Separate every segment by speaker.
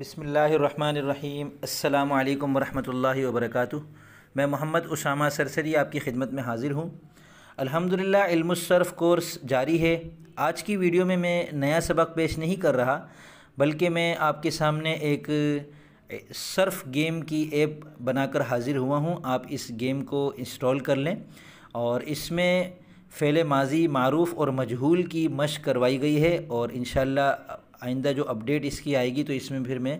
Speaker 1: بسم اللہ الرحمن الرحیم السلام علیکم ورحمۃ اللہ وبرکاتہ میں محمد اسامہ سرسری آپ کی خدمت میں حاضر ہوں الحمدللہ علم الصرف کورس جاری ہے آج کی ویڈیو میں میں نیا سبق پیش نہیں کر رہا بلکہ میں آپ کے سامنے ایک صرف گیم کی ایپ بنا کر حاضر ہوا ہوں آپ اس گیم کو انسٹال کر لیں اور اس میں فعل ماضی معروف اور مجہول کی مشق کروائی گئی ہے اور انشاءاللہ آئندہ جو اپڈیٹ اس کی آئے گی تو اس میں پھر میں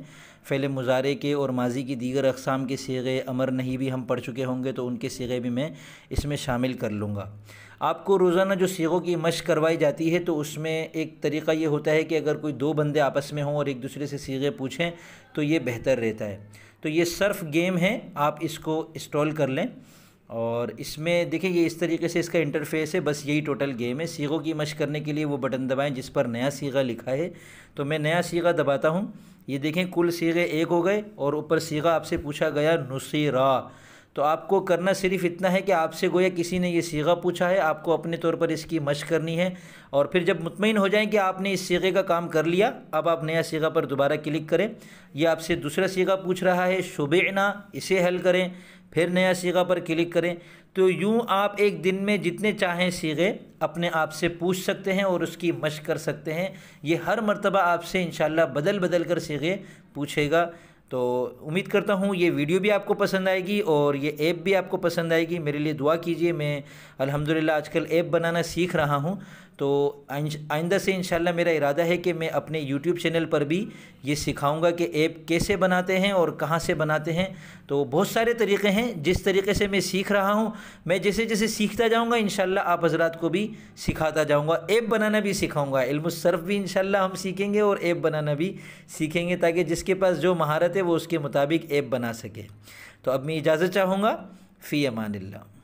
Speaker 1: فعل مظاہرے کے اور ماضی کی دیگر اقسام کے سیغے امر نہیں بھی ہم پڑھ چکے ہوں گے تو ان کے سیغے بھی میں اس میں شامل کر لوں گا آپ کو روزانہ جو سیغوں کی مشق کروائی جاتی ہے تو اس میں ایک طریقہ یہ ہوتا ہے کہ اگر کوئی دو بندے آپس میں ہوں اور ایک دوسرے سے سیغے پوچھیں تو یہ بہتر رہتا ہے تو یہ صرف گیم ہے آپ اس کو انسٹال کر لیں اور اس میں دیکھیں یہ اس طریقے سے اس کا انٹرفیس ہے بس یہی ٹوٹل گیم ہے سیغوں کی مشق کرنے کے لیے وہ بٹن دبائیں جس پر نیا سیغہ لکھا ہے تو میں نیا سیغہ دباتا ہوں یہ دیکھیں کل سیغے ایک ہو گئے اور اوپر سیغہ آپ سے پوچھا گیا نصیرہ تو آپ کو کرنا صرف اتنا ہے کہ آپ سے گویا کسی نے یہ سیغہ پوچھا ہے آپ کو اپنے طور پر اس کی مشق کرنی ہے اور پھر جب مطمئن ہو جائیں کہ آپ نے اس سیغے کا کام کر لیا اب آپ نیا سیغہ پر دوبارہ کلک کریں یہ آپ سے دوسرا سیغہ پوچھ رہا ہے شبعنا اسے حل کریں پھر نیا سیغہ پر کلک کریں تو یوں آپ ایک دن میں جتنے چاہیں سیغے اپنے آپ سے پوچھ سکتے ہیں اور اس کی مشق کر سکتے ہیں یہ ہر مرتبہ آپ سے انشاءاللہ بدل بدل کر سیغے پوچھے گا تو امید کرتا ہوں یہ ویڈیو بھی آپ کو پسند آئے گی اور یہ ایپ بھی آپ کو پسند آئے گی میرے لیے دعا کیجئے میں الحمدللہ آج کل ایپ بنانا سیکھ رہا ہوں تو آئندہ سے انشاءاللہ میرا ارادہ ہے کہ میں اپنے یوٹیوب چینل پر بھی یہ سکھاؤں گا کہ ایپ کیسے بناتے ہیں اور کہاں سے بناتے ہیں تو بہت سارے طریقے ہیں جس طریقے سے میں سیکھ رہا ہوں میں جیسے جیسے سیکھتا جاؤں گا انشاءاللہ آپ حضرات کو بھی سکھاتا جاؤں گا ایپ بنانا بھی سکھاؤں گا علم الصرف بھی انشاءاللہ ہم سیکھیں گے اور ایپ بنانا بھی سیکھیں گے تاکہ جس کے پاس جو مہارت وہ اس کے مطابق ایپ بنا سکے تو اب میں اجازت چاہوں گا فی امان اللہ